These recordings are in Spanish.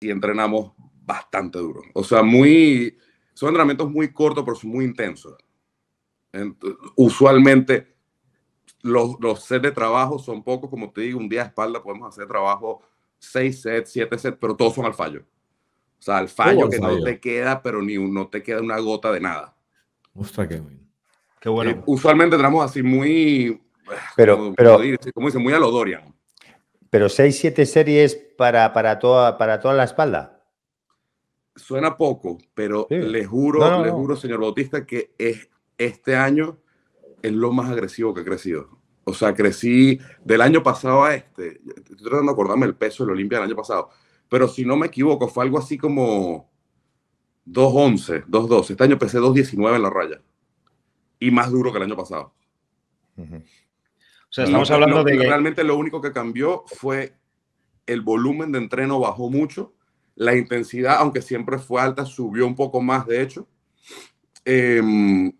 y entrenamos bastante duro. O sea, muy, son entrenamientos muy cortos, pero son muy intensos. usualmente los, los sets de trabajo son pocos, como te digo, un día de espalda podemos hacer trabajo seis sets, siete sets, pero todos son al fallo. O sea, al fallo que no te queda, pero ni no te queda una gota de nada. Ostras, qué, qué bueno. Eh, usualmente entramos así muy, ah, pero, como, pero como dice, muy a lo Pero seis, siete series para, toda, para toda la espalda. Suena poco, pero le juro, le juro, señor Bautista, que es, este año es lo más agresivo que he crecido. O sea, crecí del año pasado a este. Estoy tratando de acordarme el peso de del Olimpia del año pasado. Pero si no me equivoco, fue algo así como 2.11, 2.12. Este año pesé 2.19 en la raya. Y más duro que el año pasado. O sea, estamos hablando de. Realmente lo único que cambió fue el volumen de entreno bajó mucho, la intensidad, aunque siempre fue alta, subió un poco más, de hecho. Em,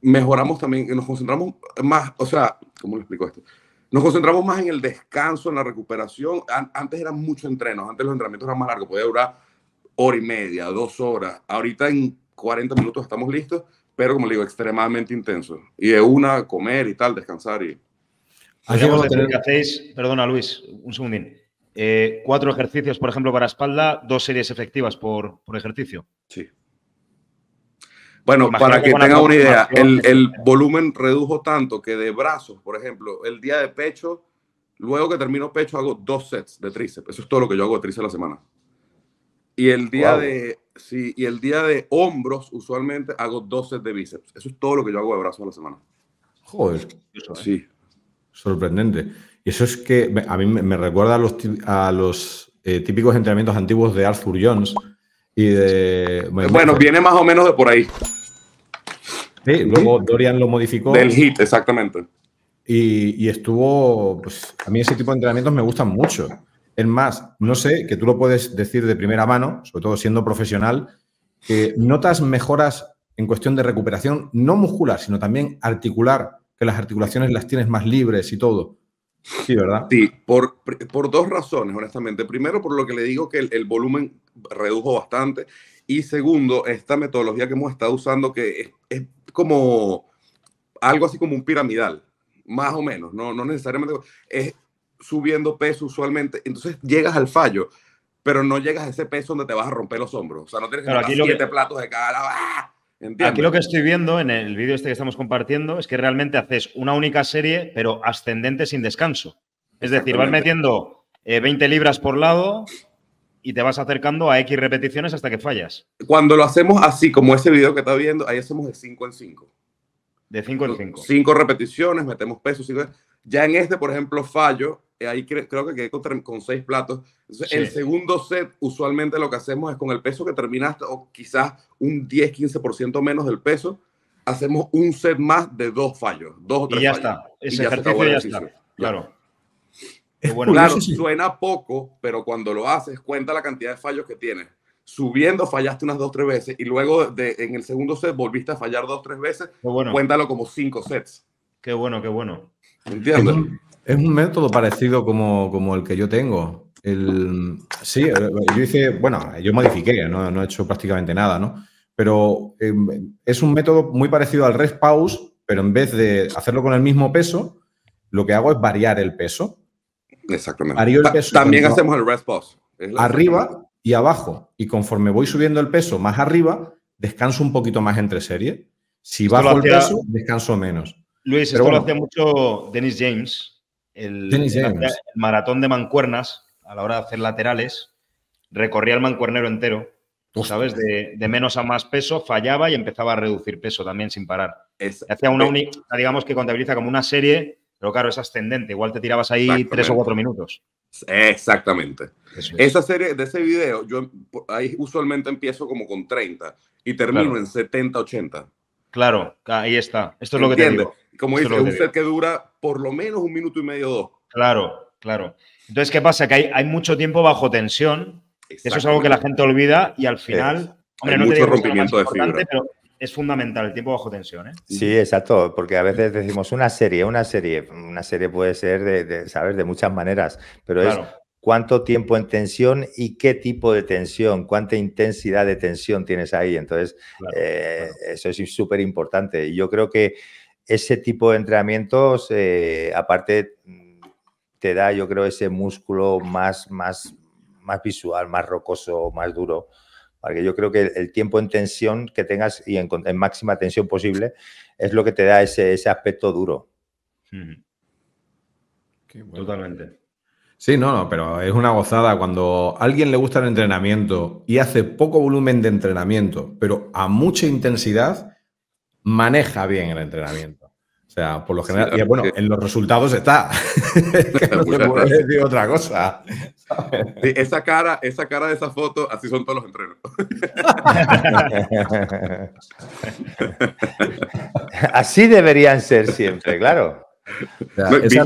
mejoramos también, nos concentramos más, o sea, ¿cómo le explico esto? Nos concentramos más en el descanso, en la recuperación. Antes eran muchos entrenos, antes los entrenamientos eran más largos, podía durar hora y media, dos horas. Ahorita en 40 minutos estamos listos, pero como le digo, extremadamente intenso Y de una, comer y tal, descansar y... que hacéis, perdona Luis, un segundín, eh, cuatro ejercicios, por ejemplo, para espalda, dos series efectivas por, por ejercicio. Sí. Bueno, para que, tenga una idea, el, el, volumen redujo tanto que de brazos, por ejemplo, el día de pecho, luego que termino pecho hago dos sets de tríceps. Eso es todo lo que yo hago de tríceps a la semana. Y el día de sí, y el día de hombros usualmente hago dos sets de bíceps. Eso es todo lo que yo hago de brazos a la semana. Joder. ¿eh? Sí. Sorprendente. Y eso es que a mí me, recuerda a los, eh, típicos entrenamientos antiguos de Arthur Jones y de... Bueno, viene más o menos de por ahí. Sí, luego Dorian lo modificó. Del hit, exactamente. Y, y estuvo, pues a mí ese tipo de entrenamientos me gustan mucho. Es más, no sé, que tú lo puedes decir de primera mano, sobre todo siendo profesional, que notas mejoras en cuestión de recuperación, no muscular, sino también articular, que las articulaciones las tienes más libres y todo. Sí, ¿verdad? Sí, por, por dos razones, honestamente. Primero, por lo que le digo que el, volumen redujo bastante. Y segundo, esta metodología que hemos estado usando que es, como algo así como un piramidal, más o menos, no, no necesariamente es subiendo peso usualmente, entonces llegas al fallo, pero no llegas a ese peso donde te vas a romper los hombros, o sea, no tienes que hacer siete platos de cada... ¡ah! Aquí lo que estoy viendo en el vídeo este que estamos compartiendo es que realmente haces una única serie, pero ascendente sin descanso. Es decir, vas metiendo 20 eh, libras por lado y te vas acercando a X repeticiones hasta que fallas. Cuando lo hacemos así, como ese vídeo que está viendo, ahí hacemos de 5 en 5. De 5 en 5. 5 repeticiones, metemos pesos. y Ya en este, por ejemplo, fallo eh, ahí creo que quedé con, seis platos. El segundo set, usualmente lo que hacemos es con el peso que terminaste, o quizás un 10, 15% menos del peso, hacemos un set más de dos fallos, dos o tres y ya está, ese ya está, claro. bueno, claro, suena poco, pero cuando lo haces, cuenta la cantidad de fallos que tienes. Subiendo fallaste unas dos, o tres veces y luego de, en el segundo set volviste a fallar dos, o tres veces. Bueno. Cuéntalo como cinco sets. Qué bueno, qué bueno. ¿Entiendes? Es un método parecido como, el que yo tengo. sí, eh, yo hice, bueno, yo modifiqué, no, he hecho prácticamente nada, ¿no? Pero em, es un método muy parecido al rest pause, pero en vez de hacerlo con el mismo peso, lo que hago es variar el peso. Exactamente. También hacemos el rest pause. Arriba y abajo. Y conforme voy subiendo el peso más arriba, descanso un poquito más entre series. Si bajo el peso, descanso menos. Luis, esto lo hace mucho Dennis James el, maratón de mancuernas a la hora de hacer laterales, recorría el mancuernero entero, ¿sabes? De, de, menos a más peso, fallaba y empezaba a reducir peso también sin parar. Hacía una única, digamos que contabiliza como una serie, pero claro, es ascendente, igual te tirabas ahí tres o cuatro minutos. Exactamente. Esa serie de ese video, yo ahí usualmente empiezo como con 30 y termino en 70, 80. Claro, ahí está. Esto es lo que te digo. Como dice, es un set que dura por lo menos un minuto y medio o dos. Claro, claro. Entonces, ¿qué pasa? Que hay, mucho tiempo bajo tensión. Eso es algo que la gente olvida y al final. hay mucho rompimiento de fibra. Pero es fundamental el tiempo bajo tensión. ¿eh? Sí, exacto, porque a veces decimos una serie, una serie, una serie puede ser de, ¿sabes? de muchas maneras, pero es cuánto tiempo en tensión y qué tipo de tensión, cuánta intensidad de tensión tienes ahí. Entonces, eh, eso es súper importante. Y yo creo que ese tipo de entrenamientos, eh, aparte, mm, te da, yo creo, ese músculo más, más, más visual, más rocoso, más duro. Porque yo creo que el tiempo en tensión que tengas y en, máxima tensión posible es lo que te da ese, aspecto duro. Totalmente. Sí, no, no, pero es una gozada cuando a alguien le gusta el entrenamiento y hace poco volumen de entrenamiento, pero a mucha intensidad, maneja bien el entrenamiento. O sea, por lo general, y bueno, en los resultados está. que no te decir otra cosa. esa cara, esa cara de esa foto, así son todos los entrenos. así deberían ser siempre, claro.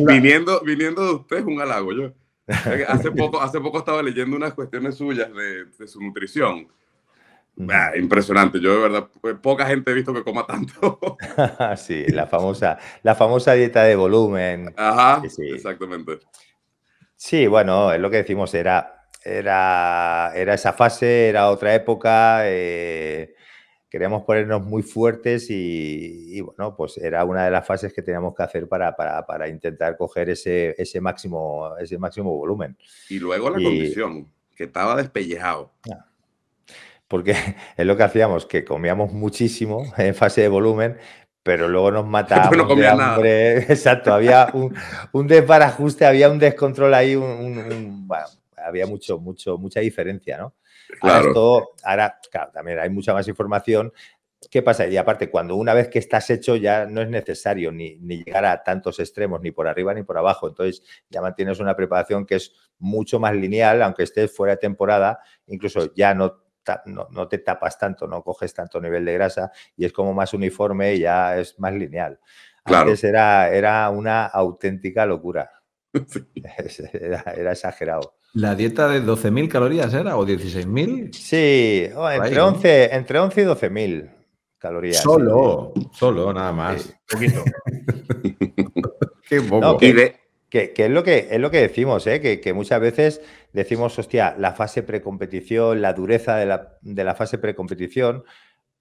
viniendo, viniendo de usted es un halago, yo. Hace poco, hace poco estaba leyendo unas cuestiones suyas de, su nutrición. Ah, impresionante, yo de verdad, pues, poca gente he visto que coma tanto. sí, la famosa, la famosa dieta de volumen. Ajá, exactamente. Sí, bueno, es lo que decimos era, era, era esa fase, era otra época. Eh, queríamos ponernos muy fuertes y, bueno, pues era una de las fases que teníamos que hacer para, para, intentar coger ese, ese, máximo, ese máximo volumen. Y luego la comisión, que estaba despellejado. Porque es lo que hacíamos, que comíamos muchísimo en fase de volumen, pero luego nos matábamos no Nada. Exacto, había un, un desbarajuste, había un descontrol ahí, un, había mucho, mucho, mucha diferencia, ¿no? Ahora, claro. ahora también hay mucha más información. ¿Qué pasa? Y aparte, cuando una vez que estás hecho ya no es necesario ni, llegar a tantos extremos, ni por arriba ni por abajo. Entonces ya mantienes una preparación que es mucho más lineal, aunque estés fuera de temporada, incluso ya no, no, te tapas tanto, no coges tanto nivel de grasa y es como más uniforme y ya es más lineal. Antes era, era una auténtica locura. era, exagerado. La dieta de 12.000 calorías era o 16.000? Sí, oh, entre, 11, entre 11 y 12.000 calorías. Solo, solo, nada más. Poquito. Qué que, es lo que es lo que decimos, ¿eh? que, muchas veces decimos, hostia, la fase precompetición, la dureza de la, de la fase precompetición,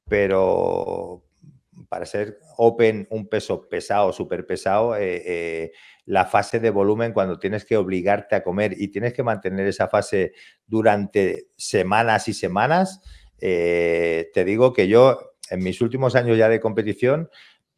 pero para ser open, un peso pesado, súper pesado, eh, eh, la fase de volumen cuando tienes que obligarte a comer y tienes que mantener esa fase durante semanas y semanas, eh, te digo que yo en mis últimos años ya de competición,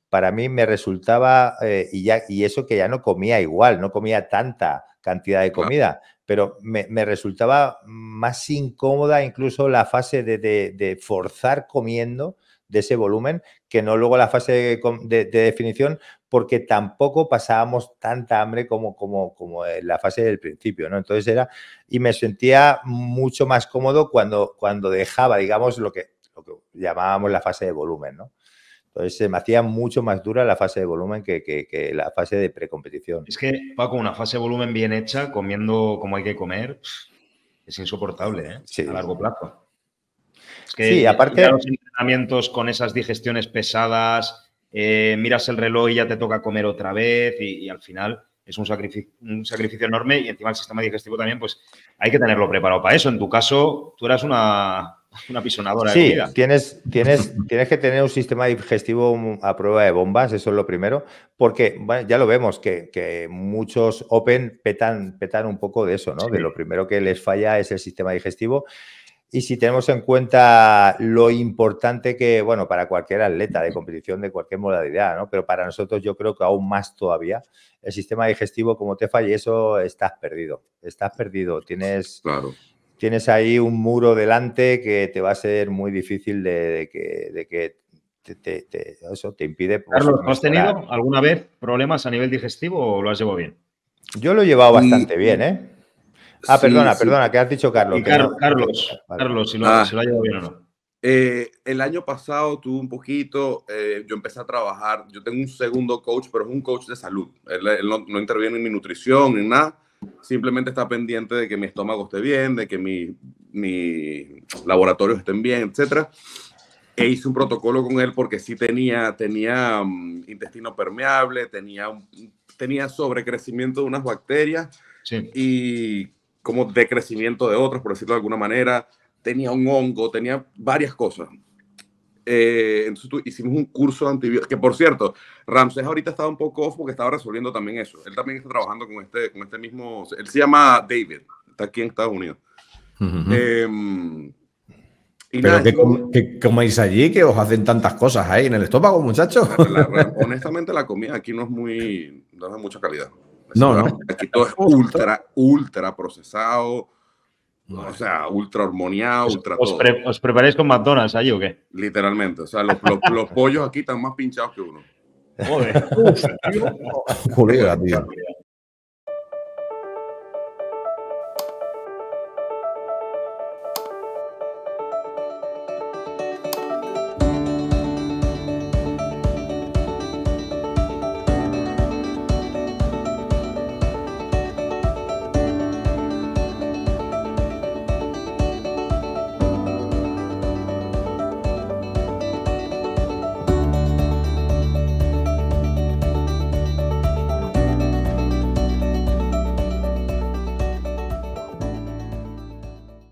para mí me resultaba, eh, y, ya, y eso que ya no comía igual, no comía tanta cantidad de comida, pero me, resultaba más incómoda incluso la fase de, forzar comiendo de ese volumen que no luego la fase de, definición, porque tampoco pasábamos tanta hambre como, como, como en la fase del principio, ¿no? Entonces era, y me sentía mucho más cómodo cuando, cuando dejaba, digamos, lo que, lo llamábamos la fase de volumen, ¿no? Entonces se me hacía mucho más dura la fase de volumen que, que, la fase de precompetición. Es que, Paco, una fase de volumen bien hecha, comiendo como hay que comer, es insoportable, ¿eh? A largo plazo. Es que sí, aparte... Los entrenamientos con esas digestiones pesadas, eh, miras el reloj y ya te toca comer otra vez y, al final es un sacrificio, un sacrificio, enorme y encima el sistema digestivo también, pues hay que tenerlo preparado para eso. En tu caso, tú eras una, una pisonadora. Sí, Tienes, tienes, tienes que tener un sistema digestivo a prueba de bombas, eso es lo primero, porque ya lo vemos que, muchos Open petan, petan un poco de eso, ¿no? De lo primero que les falla es el sistema digestivo. Y si tenemos en cuenta lo importante que, bueno, para cualquier atleta de competición de cualquier modalidad, ¿no? Pero para nosotros yo creo que aún más todavía, el sistema digestivo, como te falle eso, estás perdido. Estás perdido. Tienes, claro. tienes ahí un muro delante que te va a ser muy difícil de, que, eso te impide. Pues, Carlos, ¿has tenido alguna vez problemas a nivel digestivo o lo has llevado bien? Yo lo he llevado mm, bastante bien, ¿eh? Ah, perdona, perdona, que has dicho Carlos. Carlos, Carlos, ah. si lo, ha llevado bien o no. Eh, el año pasado tuve un poquito, eh, yo empecé a trabajar, yo tengo un segundo coach, pero es un coach de salud. Él, no, interviene en mi nutrición ni nada, simplemente está pendiente de que mi estómago esté bien, de que mis mi laboratorios estén bien, etc. E hice un protocolo con él porque sí tenía, tenía mm, intestino permeable, tenía, tenía sobrecrecimiento de unas bacterias. Sí. Y como decrecimiento de otros, por decirlo de alguna manera, tenía un hongo, tenía varias cosas. Eh, entonces hicimos un curso de antibióticos, que por cierto, Ramsés ahorita estaba un poco off porque estaba resolviendo también eso. Él también está trabajando con este, con este mismo, él se llama David, está aquí en Estados Unidos. Em, y ¿Pero coméis allí que os hacen tantas cosas ahí en el estómago, muchachos? honestamente la comida aquí no es muy, no es de mucha calidad. No, no. Aquí todo es ultra, ultra procesado. O sea, ultra hormoneado, pues, ultra os, preparáis con McDonald's ahí o qué? Literalmente. O sea, los, pollos aquí están más pinchados que uno. Joder. joder